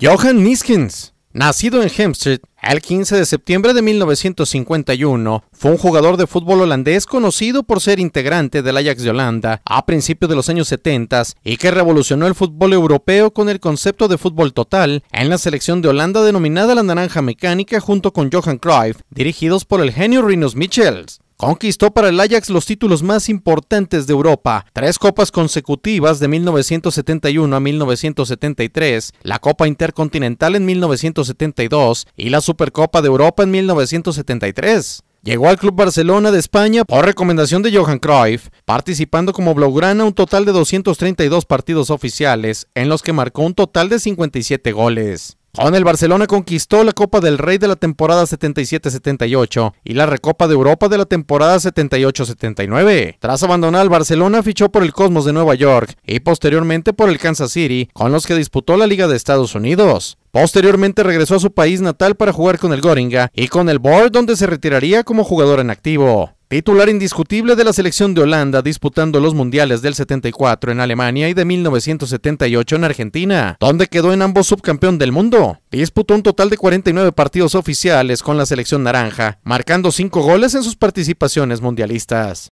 Johan Niskens, nacido en Hempstead el 15 de septiembre de 1951, fue un jugador de fútbol holandés conocido por ser integrante del Ajax de Holanda a principios de los años 70 y que revolucionó el fútbol europeo con el concepto de fútbol total en la selección de Holanda denominada la Naranja Mecánica junto con Johan Cruyff, dirigidos por el genio Rinus Michels. Conquistó para el Ajax los títulos más importantes de Europa, tres copas consecutivas de 1971 a 1973, la Copa Intercontinental en 1972 y la Supercopa de Europa en 1973. Llegó al Club Barcelona de España por recomendación de Johan Cruyff, participando como Blaugrana un total de 232 partidos oficiales, en los que marcó un total de 57 goles. Con el Barcelona conquistó la Copa del Rey de la temporada 77-78 y la Recopa de Europa de la temporada 78-79. Tras abandonar el Barcelona, fichó por el Cosmos de Nueva York y posteriormente por el Kansas City, con los que disputó la Liga de Estados Unidos. Posteriormente regresó a su país natal para jugar con el Goringa y con el Board donde se retiraría como jugador en activo. Titular indiscutible de la selección de Holanda disputando los mundiales del 74 en Alemania y de 1978 en Argentina, donde quedó en ambos subcampeón del mundo. Disputó un total de 49 partidos oficiales con la selección naranja, marcando 5 goles en sus participaciones mundialistas.